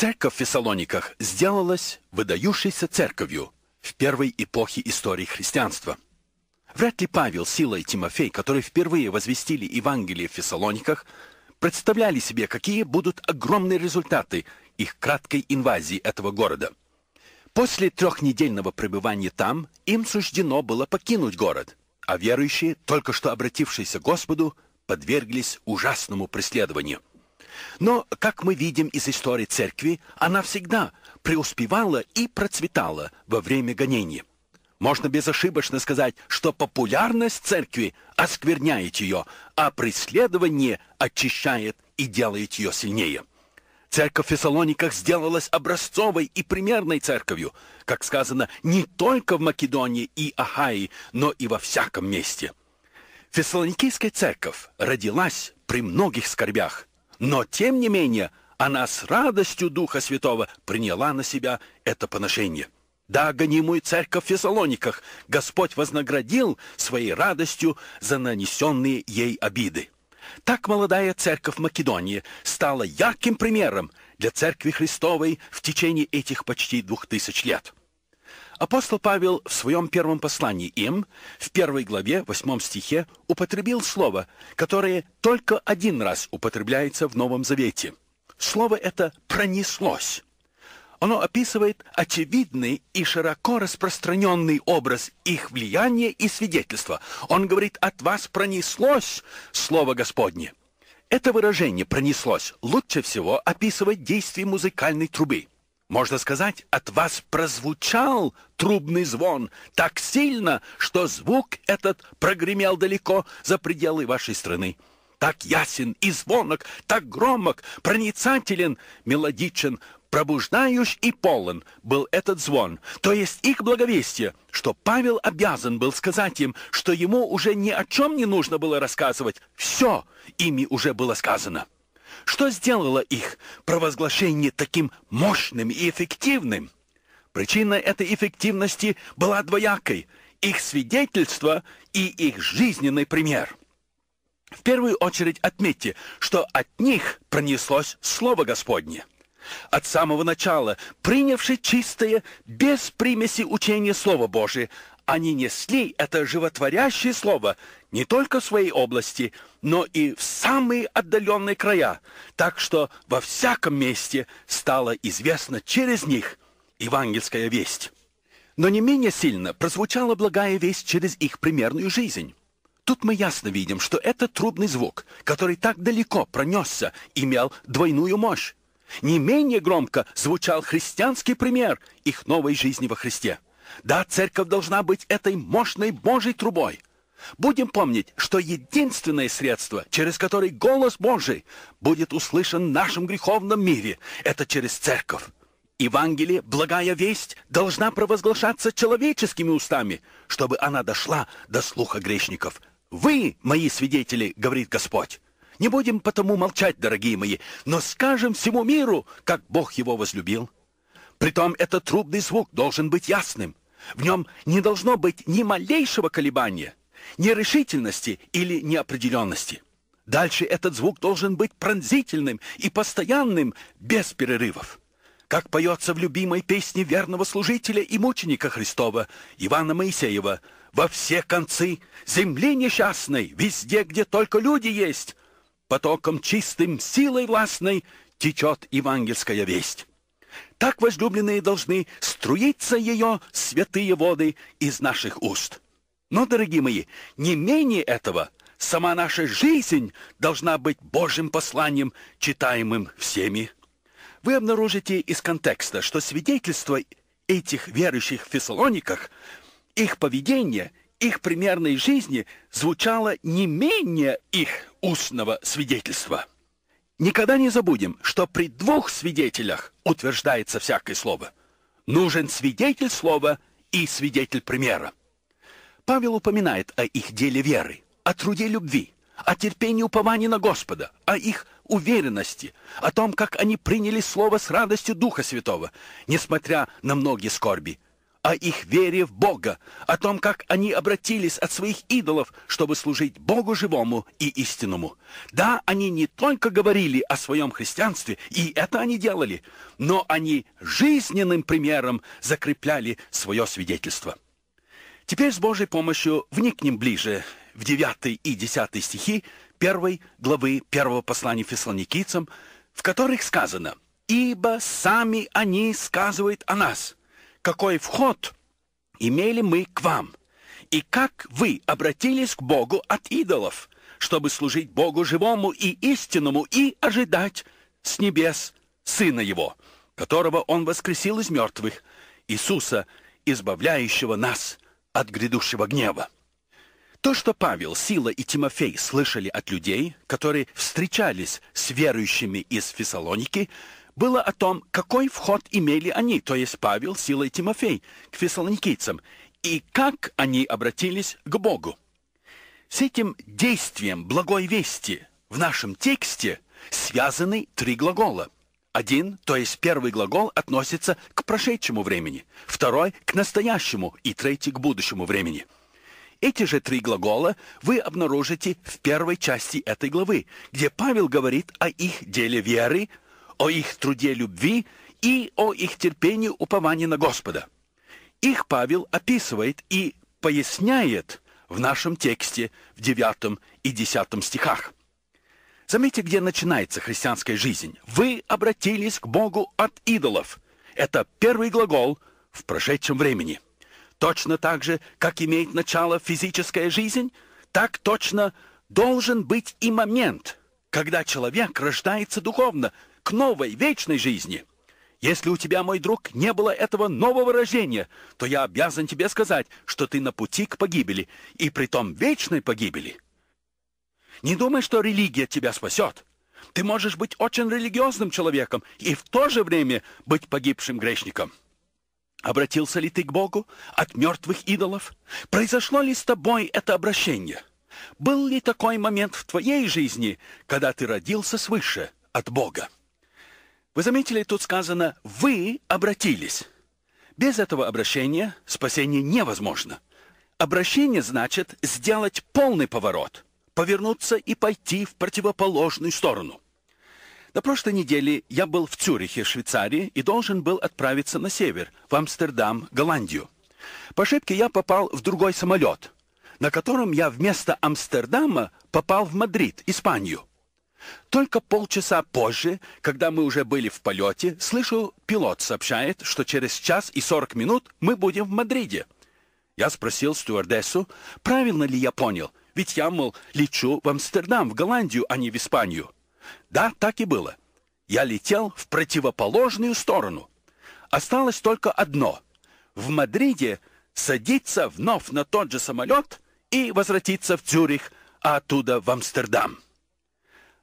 Церковь в Фессалониках сделалась выдающейся церковью в первой эпохе истории христианства. Вряд ли Павел, Сила и Тимофей, которые впервые возвестили Евангелие в Фессалониках, представляли себе, какие будут огромные результаты их краткой инвазии этого города. После трехнедельного пребывания там им суждено было покинуть город, а верующие, только что обратившиеся к Господу, подверглись ужасному преследованию – но, как мы видим из истории церкви, она всегда преуспевала и процветала во время гонения. Можно безошибочно сказать, что популярность церкви оскверняет ее, а преследование очищает и делает ее сильнее. Церковь в Фессалониках сделалась образцовой и примерной церковью, как сказано, не только в Македонии и Ахаи, но и во всяком месте. Фессалоникийская церковь родилась при многих скорбях, но тем не менее она с радостью Духа Святого приняла на себя это поношение. Да, гонимую церковь в Фессалониках Господь вознаградил своей радостью за нанесенные ей обиды. Так молодая церковь Македонии стала ярким примером для церкви Христовой в течение этих почти двух тысяч лет. Апостол Павел в своем первом послании им, в первой главе, восьмом стихе, употребил слово, которое только один раз употребляется в Новом Завете. Слово это «пронеслось». Оно описывает очевидный и широко распространенный образ их влияния и свидетельства. Он говорит «от вас пронеслось Слово Господне». Это выражение «пронеслось» лучше всего описывает действие музыкальной трубы. Можно сказать, от вас прозвучал трубный звон так сильно, что звук этот прогремел далеко за пределы вашей страны. Так ясен и звонок, так громок, проницателен, мелодичен, пробуждающий и полон был этот звон, то есть их благовестие, что Павел обязан был сказать им, что ему уже ни о чем не нужно было рассказывать, все ими уже было сказано. Что сделало их провозглашение таким мощным и эффективным? Причина этой эффективности была двоякой – их свидетельство и их жизненный пример. В первую очередь отметьте, что от них пронеслось Слово Господне – от самого начала, принявши чистое, без примеси учения Слова Божие, они несли это животворящее слово не только в своей области, но и в самые отдаленные края, так что во всяком месте стало известно через них евангельская весть. Но не менее сильно прозвучала благая весть через их примерную жизнь. Тут мы ясно видим, что это трубный звук, который так далеко пронесся, имел двойную мощь. Не менее громко звучал христианский пример их новой жизни во Христе. Да, церковь должна быть этой мощной Божьей трубой. Будем помнить, что единственное средство, через которое голос Божий будет услышан в нашем греховном мире, это через церковь. Евангелие, благая весть, должна провозглашаться человеческими устами, чтобы она дошла до слуха грешников. «Вы, мои свидетели, — говорит Господь, не будем потому молчать, дорогие мои, но скажем всему миру, как Бог его возлюбил. Притом этот трубный звук должен быть ясным. В нем не должно быть ни малейшего колебания, ни решительности или неопределенности. Дальше этот звук должен быть пронзительным и постоянным, без перерывов. Как поется в любимой песне верного служителя и мученика Христова Ивана Моисеева, во все концы земли несчастной, везде, где только люди есть, потоком чистым, силой властной течет евангельская весть. Так возлюбленные должны струиться ее святые воды из наших уст. Но, дорогие мои, не менее этого сама наша жизнь должна быть Божьим посланием, читаемым всеми. Вы обнаружите из контекста, что свидетельство этих верующих в Фессалониках, их поведение их примерной жизни звучало не менее их устного свидетельства. Никогда не забудем, что при двух свидетелях утверждается всякое слово. Нужен свидетель слова и свидетель примера. Павел упоминает о их деле веры, о труде любви, о терпении упования на Господа, о их уверенности, о том, как они приняли Слово с радостью Духа Святого, несмотря на многие скорби – о их вере в Бога, о том, как они обратились от своих идолов, чтобы служить Богу живому и истинному. Да, они не только говорили о своем христианстве, и это они делали, но они жизненным примером закрепляли свое свидетельство. Теперь с Божьей помощью вникнем ближе в 9 и 10 стихи 1 главы 1 послания фессалоникийцам, в которых сказано «Ибо сами они сказывают о нас» какой вход имели мы к вам, и как вы обратились к Богу от идолов, чтобы служить Богу живому и истинному и ожидать с небес Сына Его, которого Он воскресил из мертвых, Иисуса, избавляющего нас от грядущего гнева. То, что Павел, Сила и Тимофей слышали от людей, которые встречались с верующими из Фессалоники – было о том, какой вход имели они, то есть Павел, Сила и Тимофей, к фессалоникийцам, и как они обратились к Богу. С этим действием благой вести в нашем тексте связаны три глагола. Один, то есть первый глагол, относится к прошедшему времени, второй – к настоящему и третий – к будущему времени. Эти же три глагола вы обнаружите в первой части этой главы, где Павел говорит о их деле веры – о их труде любви и о их терпении упования на Господа. Их Павел описывает и поясняет в нашем тексте в 9 и 10 стихах. Заметьте, где начинается христианская жизнь. «Вы обратились к Богу от идолов». Это первый глагол в прошедшем времени. Точно так же, как имеет начало физическая жизнь, так точно должен быть и момент, когда человек рождается духовно – к новой, вечной жизни. Если у тебя, мой друг, не было этого нового рождения, то я обязан тебе сказать, что ты на пути к погибели, и при том вечной погибели. Не думай, что религия тебя спасет. Ты можешь быть очень религиозным человеком и в то же время быть погибшим грешником. Обратился ли ты к Богу от мертвых идолов? Произошло ли с тобой это обращение? Был ли такой момент в твоей жизни, когда ты родился свыше от Бога? Вы заметили, тут сказано «вы обратились». Без этого обращения спасение невозможно. Обращение значит сделать полный поворот, повернуться и пойти в противоположную сторону. На прошлой неделе я был в Цюрихе, Швейцарии, и должен был отправиться на север, в Амстердам, Голландию. По ошибке я попал в другой самолет, на котором я вместо Амстердама попал в Мадрид, Испанию. Только полчаса позже, когда мы уже были в полете, слышу, пилот сообщает, что через час и сорок минут мы будем в Мадриде. Я спросил стюардессу, правильно ли я понял, ведь я, мол, лечу в Амстердам, в Голландию, а не в Испанию. Да, так и было. Я летел в противоположную сторону. Осталось только одно. В Мадриде садиться вновь на тот же самолет и возвратиться в Цюрих, а оттуда в Амстердам.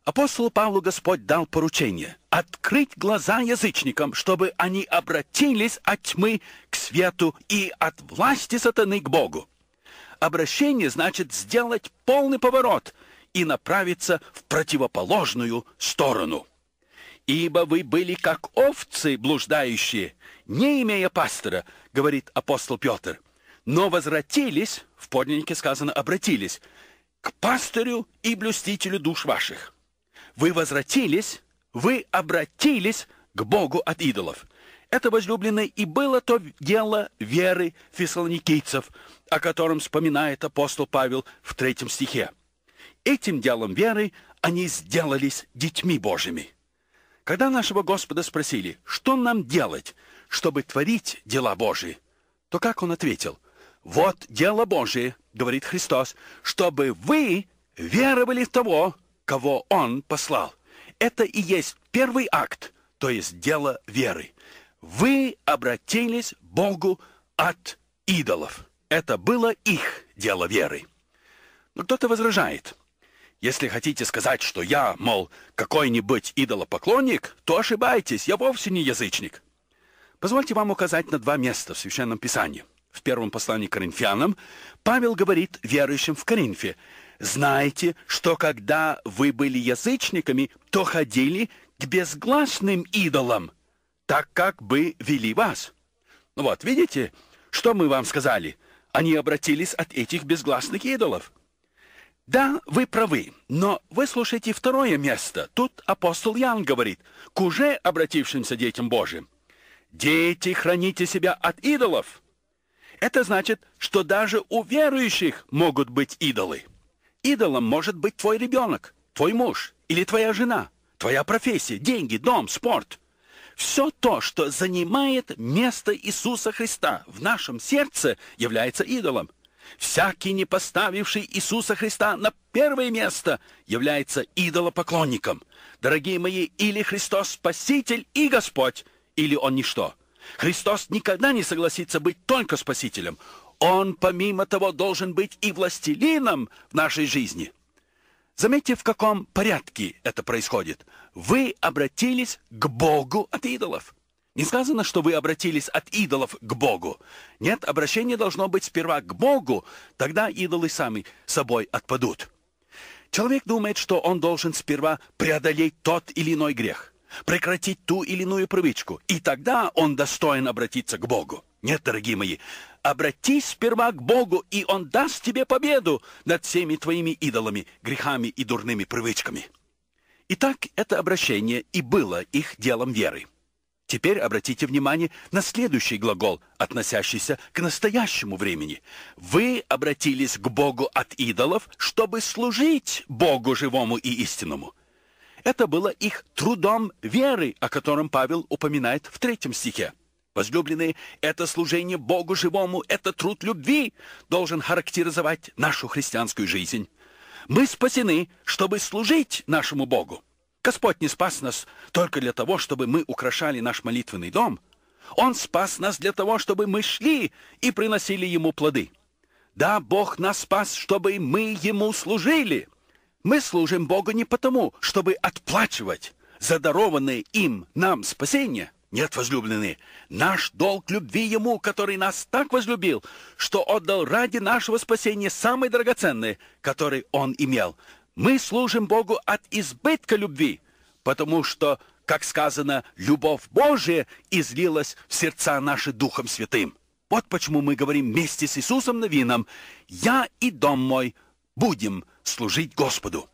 Апостолу Павлу Господь дал поручение открыть глаза язычникам, чтобы они обратились от тьмы к свету и от власти сатаны к Богу. Обращение значит сделать полный поворот и направиться в противоположную сторону. «Ибо вы были как овцы блуждающие, не имея пастора», — говорит апостол Петр. «Но возвратились», — в подлиннике сказано «обратились», — «к пастырю и блюстителю душ ваших». Вы возвратились, вы обратились к Богу от идолов. Это, возлюбленное, и было то дело веры фессалоникийцев, о котором вспоминает апостол Павел в третьем стихе. Этим делом веры они сделались детьми Божьими. Когда нашего Господа спросили, что нам делать, чтобы творить дела Божьи, то как он ответил? «Вот дело Божие, — говорит Христос, — чтобы вы веровали в того, кого Он послал. Это и есть первый акт, то есть дело веры. Вы обратились Богу от идолов. Это было их дело веры. Но кто-то возражает. Если хотите сказать, что я, мол, какой-нибудь идолопоклонник, то ошибаетесь, я вовсе не язычник. Позвольте вам указать на два места в Священном Писании. В первом послании к Коринфянам Павел говорит верующим в Коринфе – знаете, что когда вы были язычниками, то ходили к безгласным идолам, так как бы вели вас. Ну вот, видите, что мы вам сказали? Они обратились от этих безгласных идолов. Да, вы правы, но вы слушайте второе место. Тут апостол Ян говорит к уже обратившимся детям Божьим. «Дети, храните себя от идолов!» Это значит, что даже у верующих могут быть идолы. Идолом может быть твой ребенок, твой муж или твоя жена, твоя профессия, деньги, дом, спорт. Все то, что занимает место Иисуса Христа в нашем сердце, является идолом. Всякий, не поставивший Иисуса Христа на первое место, является идолопоклонником. Дорогие мои, или Христос Спаситель и Господь, или Он ничто. Христос никогда не согласится быть только Спасителем. Он, помимо того, должен быть и властелином в нашей жизни. Заметьте, в каком порядке это происходит. Вы обратились к Богу от идолов. Не сказано, что вы обратились от идолов к Богу. Нет, обращение должно быть сперва к Богу, тогда идолы сами собой отпадут. Человек думает, что он должен сперва преодолеть тот или иной грех, прекратить ту или иную привычку, и тогда он достоин обратиться к Богу. Нет, дорогие мои, обратись сперва к Богу, и Он даст тебе победу над всеми твоими идолами, грехами и дурными привычками». Итак, это обращение и было их делом веры. Теперь обратите внимание на следующий глагол, относящийся к настоящему времени. «Вы обратились к Богу от идолов, чтобы служить Богу живому и истинному». Это было их трудом веры, о котором Павел упоминает в третьем стихе. Возлюбленные, это служение Богу живому, это труд любви должен характеризовать нашу христианскую жизнь. Мы спасены, чтобы служить нашему Богу. Господь не спас нас только для того, чтобы мы украшали наш молитвенный дом. Он спас нас для того, чтобы мы шли и приносили Ему плоды. Да, Бог нас спас, чтобы мы Ему служили. Мы служим Богу не потому, чтобы отплачивать за дарованное им нам спасение – нет, возлюбленные, наш долг любви Ему, который нас так возлюбил, что отдал ради нашего спасения самое драгоценное, которое Он имел. Мы служим Богу от избытка любви, потому что, как сказано, любовь Божия излилась в сердца наши Духом Святым. Вот почему мы говорим вместе с Иисусом Новином «Я и дом мой будем служить Господу».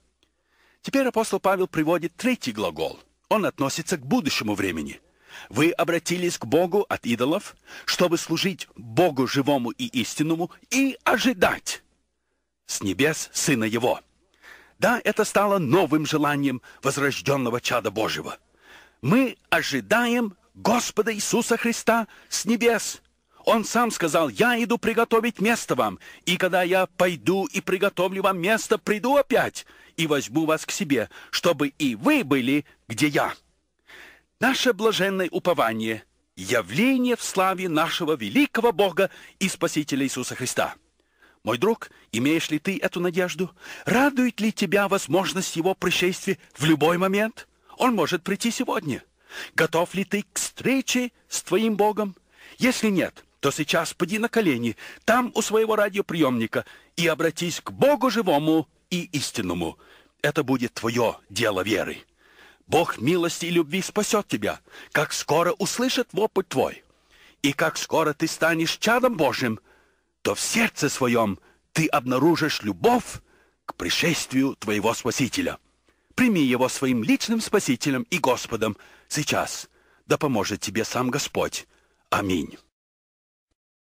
Теперь апостол Павел приводит третий глагол. Он относится к будущему времени – вы обратились к Богу от идолов, чтобы служить Богу живому и истинному и ожидать с небес Сына Его. Да, это стало новым желанием возрожденного чада Божьего. Мы ожидаем Господа Иисуса Христа с небес. Он сам сказал, я иду приготовить место вам, и когда я пойду и приготовлю вам место, приду опять и возьму вас к себе, чтобы и вы были, где я наше блаженное упование, явление в славе нашего великого Бога и Спасителя Иисуса Христа. Мой друг, имеешь ли ты эту надежду? Радует ли тебя возможность его пришествия в любой момент? Он может прийти сегодня. Готов ли ты к встрече с твоим Богом? Если нет, то сейчас поди на колени, там у своего радиоприемника, и обратись к Богу живому и истинному. Это будет твое дело веры. Бог милости и любви спасет тебя, как скоро услышит вопль твой. И как скоро ты станешь чадом Божьим, то в сердце своем ты обнаружишь любовь к пришествию твоего Спасителя. Прими его своим личным Спасителем и Господом сейчас, да поможет тебе сам Господь. Аминь.